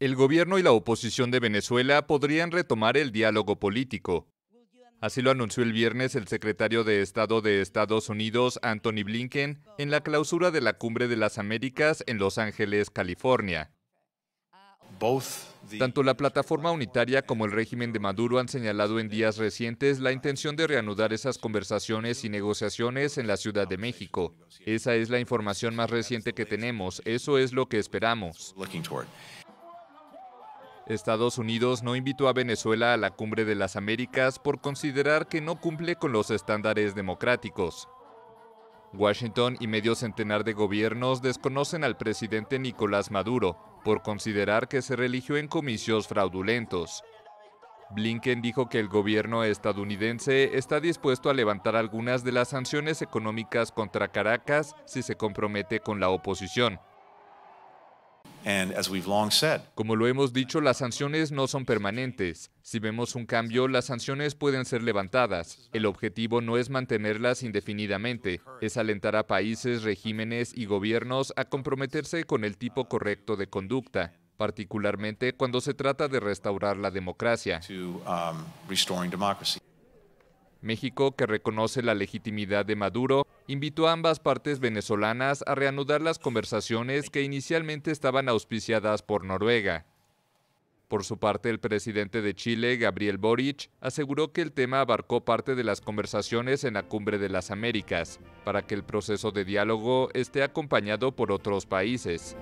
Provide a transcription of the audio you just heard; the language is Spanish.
el gobierno y la oposición de Venezuela podrían retomar el diálogo político. Así lo anunció el viernes el secretario de Estado de Estados Unidos, Anthony Blinken, en la clausura de la Cumbre de las Américas en Los Ángeles, California. Tanto la plataforma unitaria como el régimen de Maduro han señalado en días recientes la intención de reanudar esas conversaciones y negociaciones en la Ciudad de México. Esa es la información más reciente que tenemos, eso es lo que esperamos. Estados Unidos no invitó a Venezuela a la Cumbre de las Américas por considerar que no cumple con los estándares democráticos. Washington y medio centenar de gobiernos desconocen al presidente Nicolás Maduro por considerar que se religió en comicios fraudulentos. Blinken dijo que el gobierno estadounidense está dispuesto a levantar algunas de las sanciones económicas contra Caracas si se compromete con la oposición. Como lo hemos dicho, las sanciones no son permanentes. Si vemos un cambio, las sanciones pueden ser levantadas. El objetivo no es mantenerlas indefinidamente, es alentar a países, regímenes y gobiernos a comprometerse con el tipo correcto de conducta, particularmente cuando se trata de restaurar la democracia. Um, México, que reconoce la legitimidad de Maduro, invitó a ambas partes venezolanas a reanudar las conversaciones que inicialmente estaban auspiciadas por Noruega. Por su parte, el presidente de Chile, Gabriel Boric, aseguró que el tema abarcó parte de las conversaciones en la Cumbre de las Américas, para que el proceso de diálogo esté acompañado por otros países.